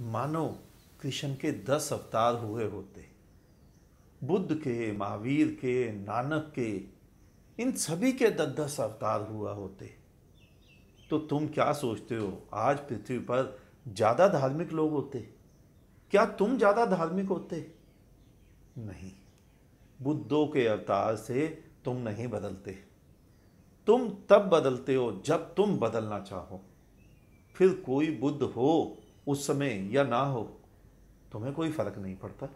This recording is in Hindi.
मानो कृष्ण के दस अवतार हुए होते बुद्ध के महावीर के नानक के इन सभी के दस दस अवतार हुआ होते तो तुम क्या सोचते हो आज पृथ्वी पर ज़्यादा धार्मिक लोग होते क्या तुम ज़्यादा धार्मिक होते नहीं बुद्धों के अवतार से तुम नहीं बदलते तुम तब बदलते हो जब तुम बदलना चाहो फिर कोई बुद्ध हो उस समय या ना हो तुम्हें कोई फ़र्क नहीं पड़ता